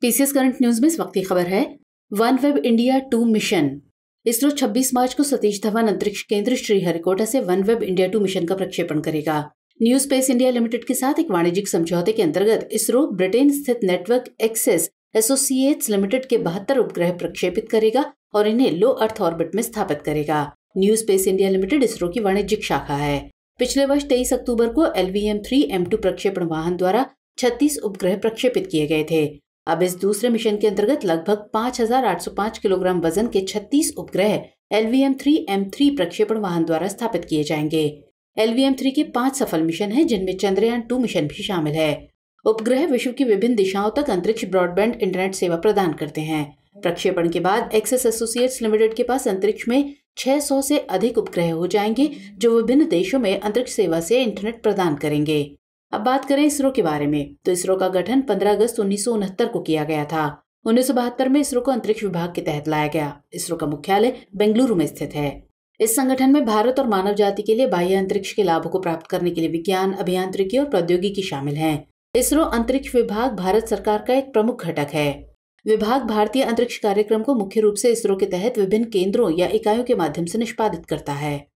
PCS current news में इस वक्त की खबर है one web India two mission ISRO 26 March को सतीश धवन अंतरिक्ष केंद्र श्रीहरिकोटा से one web India two mission का प्रक्षेपण करेगा न्यू स्पेस इंडिया लिमिटेड के साथ एक वाणिज्यिक समझौते के अंतर्गत इसरो ब्रिटेन स्थित नेटवर्क एक्सेस एसोसिएट्स लिमिटेड के बहत्तर उपग्रह प्रक्षेपित करेगा और इन्हें लो अर्थ ऑर्बिट में स्थापित करेगा new space India limited ISRO की वाणिज्यिक शाखा है पिछले वर्ष तेईस अक्टूबर को L V M three M two प्रक्षेपण वाहन द्वारा छत्तीस उपग्रह प्रक्षेपित किए गए थे अब इस दूसरे मिशन के अंतर्गत लगभग 5,805 किलोग्राम वजन के 36 उपग्रह L V M three M three प्रक्षेपण वाहन द्वारा स्थापित किए जाएंगे एल वी एम थ्री के पांच सफल मिशन हैं जिनमें चंद्रयान टू मिशन भी शामिल है उपग्रह विश्व की विभिन्न दिशाओं तक अंतरिक्ष ब्रॉडबैंड इंटरनेट सेवा प्रदान करते हैं प्रक्षेपण के बाद एक्सेस एसोसिएट्स लिमिटेड के पास अंतरिक्ष में 600 से अधिक उपग्रह हो जाएंगे जो विभिन्न देशों में अंतरिक्ष सेवा से इंटरनेट प्रदान करेंगे अब बात करें इसरो के बारे में तो इसरो का गठन 15 अगस्त उन्नीस को किया गया था उन्नीस में इसरो को अंतरिक्ष विभाग के तहत लाया गया इसरो का मुख्यालय बेंगलुरु में स्थित है इस संगठन में भारत और मानव जाति के लिए बाह्य अंतरिक्ष के लाभों को प्राप्त करने के लिए विज्ञान अभियांत्रिकी और प्रौद्योगिकी शामिल है इसरो अंतरिक्ष विभाग भारत सरकार का एक प्रमुख घटक है विभाग भारतीय अंतरिक्ष कार्यक्रम को मुख्य रूप से इसरो के तहत विभिन्न केंद्रों या इकाइयों के माध्यम से निष्पादित करता है